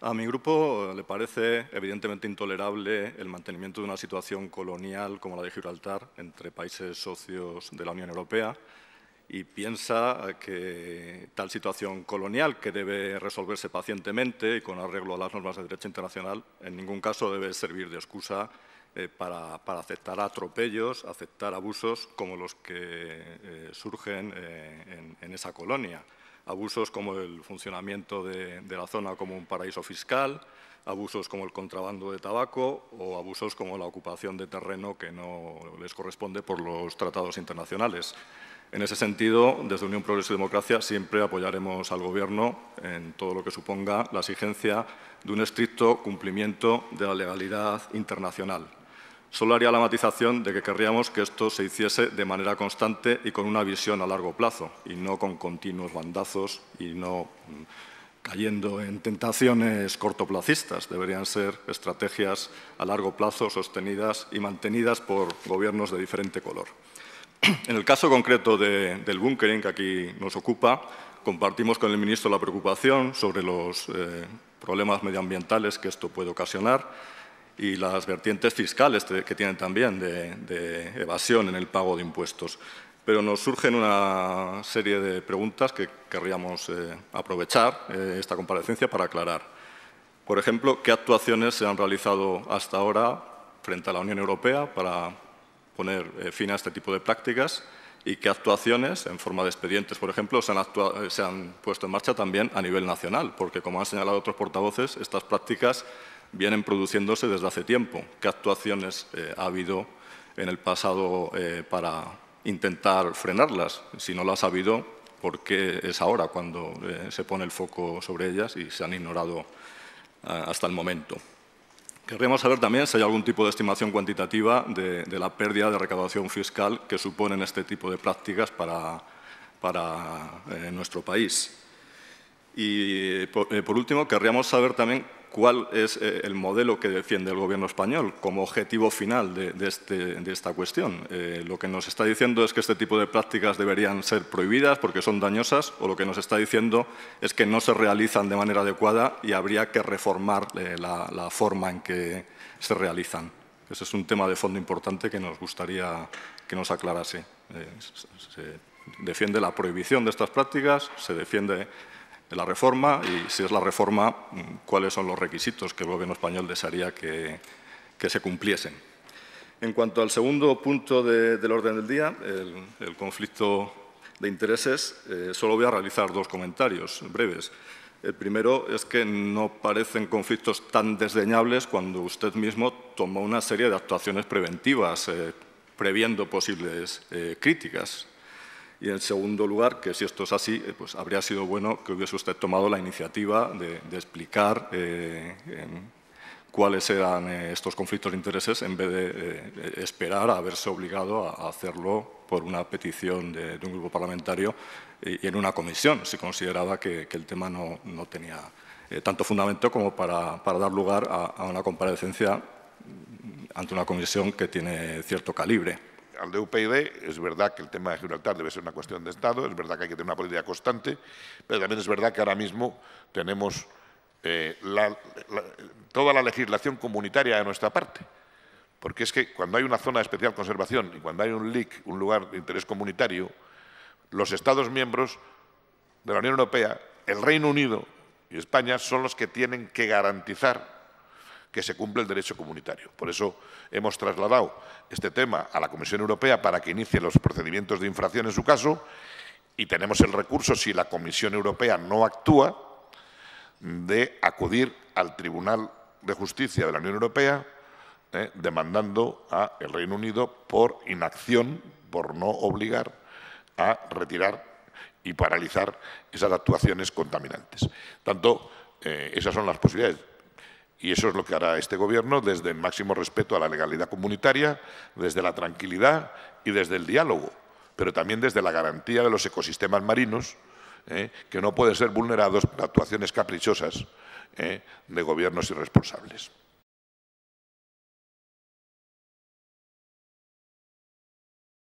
A mi grupo le parece evidentemente intolerable el mantenimiento de una situación colonial como la de Gibraltar entre países socios de la Unión Europea y piensa que tal situación colonial, que debe resolverse pacientemente y con arreglo a las normas de derecho internacional, en ningún caso debe servir de excusa eh, para, aceptar atropellos, aceptar abusos como los que eh, surgen eh, en esa colonia abusos como el funcionamiento de, la zona como un paraíso fiscal, abusos como el contrabando de tabaco o abusos como la ocupación de terreno que no les corresponde por los tratados internacionales. En ese sentido, desde Unión Progreso y Democracia siempre apoyaremos al Gobierno en todo lo que suponga la exigencia de un estricto cumplimiento de la legalidad internacional. Solo haría la matización de que querríamos que esto se hiciese de manera constante y con una visión a largo plazo, y no con continuos bandazos y no mm, cayendo en tentaciones cortoplacistas. Deberían ser estrategias a largo plazo sostenidas y mantenidas por gobiernos de diferente color. En el caso concreto del bunkering que aquí nos ocupa, compartimos con el ministro la preocupación sobre los eh, problemas medioambientales que esto puede ocasionar y las vertientes fiscales que tienen también de, evasión en el pago de impuestos. Pero nos surgen una serie de preguntas que querríamos eh, aprovechar eh, esta comparecencia para aclarar. Por ejemplo, ¿qué actuaciones se han realizado hasta ahora frente a la Unión Europea para poner eh, fin a este tipo de prácticas? y qué actuaciones, en forma de expedientes, por ejemplo, se han, puesto en marcha también a nivel nacional, porque, como han señalado otros portavoces, estas prácticas vienen produciéndose desde hace tiempo. ¿Qué actuaciones eh, ha habido en el pasado eh, para intentar frenarlas? Si no las ha habido, ¿por qué es ahora cuando eh, se pone el foco sobre ellas y se han ignorado hasta el momento? Querríamos saber también si hay algún tipo de estimación cuantitativa de, la pérdida de recaudación fiscal que suponen este tipo de prácticas para, para nuestro país. Y por último, querríamos saber también cuál es eh, el modelo que defiende el Gobierno español como objetivo final de, de, este, esta cuestión. Eh, lo que nos está diciendo es que este tipo de prácticas deberían ser prohibidas porque son dañosas o lo que nos está diciendo es que no se realizan de manera adecuada y habría que reformar eh, la, forma en que se realizan. Ese es un tema de fondo importante que nos gustaría que nos aclarase. se defiende la prohibición de estas prácticas, se defiende de la reforma y si es la reforma, mm, cuáles son los requisitos que el Gobierno español desearía que, se cumpliesen. En cuanto al segundo punto del orden del día, el, conflicto de intereses, eh, solo voy a realizar dos comentarios breves. El primero es que no parecen conflictos tan desdeñables cuando usted mismo tomó una serie de actuaciones preventivas, eh, previendo posibles eh, críticas. Y en segundo lugar, que si esto es así, eh, pues habría sido bueno que hubiese usted tomado la iniciativa de, explicar eh, cuáles eran eh, estos conflictos de intereses en vez de esperar a haberse obligado a, hacerlo por una petición de, un grupo parlamentario y, en una comisión, si consideraba que, el tema no, tenía tanto fundamento como para, dar lugar a una comparecencia ante una comisión que tiene cierto calibre al DUPID, es verdad que el tema de Gibraltar debe ser una cuestión de Estado, es verdad que hay que tener una política constante, pero también es verdad que ahora mismo tenemos eh, toda la legislación comunitaria de nuestra parte. Porque es que cuando hay una zona de especial conservación y cuando hay un LIC, un lugar de interés comunitario, los Estados miembros de la Unión Europea, el Reino Unido y España son los que tienen que garantizar que se cumple el derecho comunitario. Por eso hemos trasladado este tema a la Comisión Europea para que inicie los procedimientos de infracción en su caso y tenemos el recurso, si la Comisión Europea no actúa, de acudir al Tribunal de Justicia de la Unión Europea eh, demandando demandando al Reino Unido por inacción, por no obligar a retirar y paralizar esas actuaciones contaminantes. Tanto, eh, esas son las posibilidades. Y eso es lo que hará este Gobierno desde el máximo respeto a la legalidad comunitaria, desde la tranquilidad y desde el diálogo, pero también desde la garantía de los ecosistemas marinos, ¿eh? que no pueden ser vulnerados por actuaciones caprichosas ¿eh? de gobiernos irresponsables.